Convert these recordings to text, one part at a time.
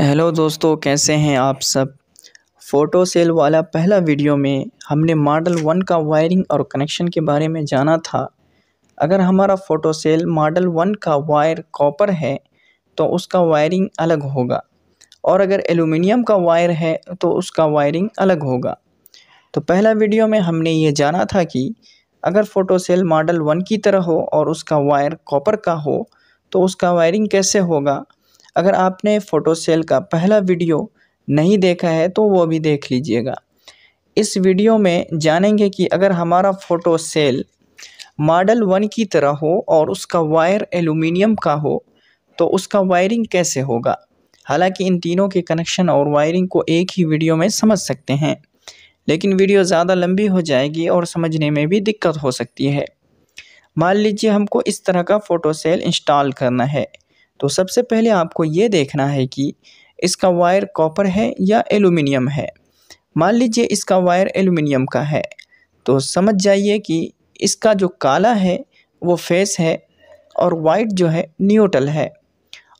hello दोस्तों कैसे हैं आप सब फ़ोटो सेल वाला पहला वीडियो में हमने मॉडल वन का वायरिंग और कनेक्शन के बारे में जाना था अगर हमारा फ़ोटो सेल मॉडल वन का वायर कॉपर है तो उसका वायरिंग अलग होगा और अगर एलुमिनियम का वायर है तो उसका वायरिंग अलग होगा तो पहला वीडियो में हमने ये जाना था कि अगर फ़ोटो सेल मॉडल वन की तरह हो और उसका वायर कॉपर का हो तो उसका वायरिंग कैसे होगा अगर आपने फ़ोटो सेल का पहला वीडियो नहीं देखा है तो वो भी देख लीजिएगा इस वीडियो में जानेंगे कि अगर हमारा फ़ोटो सेल मॉडल वन की तरह हो और उसका वायर एलुमिनियम का हो तो उसका वायरिंग कैसे होगा हालांकि इन तीनों के कनेक्शन और वायरिंग को एक ही वीडियो में समझ सकते हैं लेकिन वीडियो ज़्यादा लंबी हो जाएगी और समझने में भी दिक्कत हो सकती है मान लीजिए हमको इस तरह का फ़ोटो सेल इंस्टॉल करना है तो सबसे पहले आपको ये देखना है कि इसका वायर कॉपर है या एलुमिनियम है मान लीजिए इसका वायर एलुमिनियम का है तो समझ जाइए कि इसका जो काला है वो फेस है और वाइट जो है न्यूट्रल है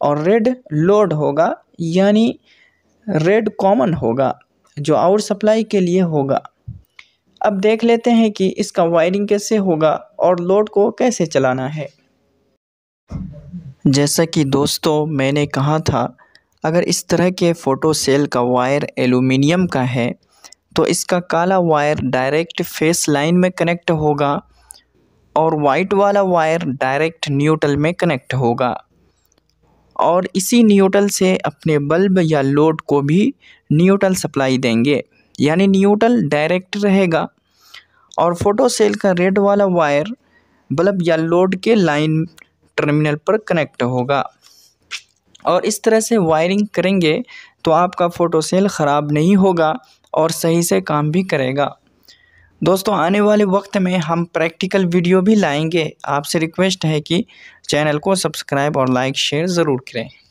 और रेड लोड होगा यानी रेड कॉमन होगा जो आउट सप्लाई के लिए होगा अब देख लेते हैं कि इसका वायरिंग कैसे होगा और लोड को कैसे चलाना है जैसा कि दोस्तों मैंने कहा था अगर इस तरह के फ़ोटो सेल का वायर एलुमिनियम का है तो इसका काला वायर डायरेक्ट फेस लाइन में कनेक्ट होगा और वाइट वाला वायर डायरेक्ट न्यूट्रल में कनेक्ट होगा और इसी न्यूट्रल से अपने बल्ब या लोड को भी न्यूट्रल सप्लाई देंगे यानी न्यूट्रल डायरेक्ट रहेगा और फोटो सेल का रेड वाला वायर बल्ब या लोड के लाइन टर्मिनल पर कनेक्ट होगा और इस तरह से वायरिंग करेंगे तो आपका फ़ोटो सेल ख़राब नहीं होगा और सही से काम भी करेगा दोस्तों आने वाले वक्त में हम प्रैक्टिकल वीडियो भी लाएंगे आपसे रिक्वेस्ट है कि चैनल को सब्सक्राइब और लाइक शेयर ज़रूर करें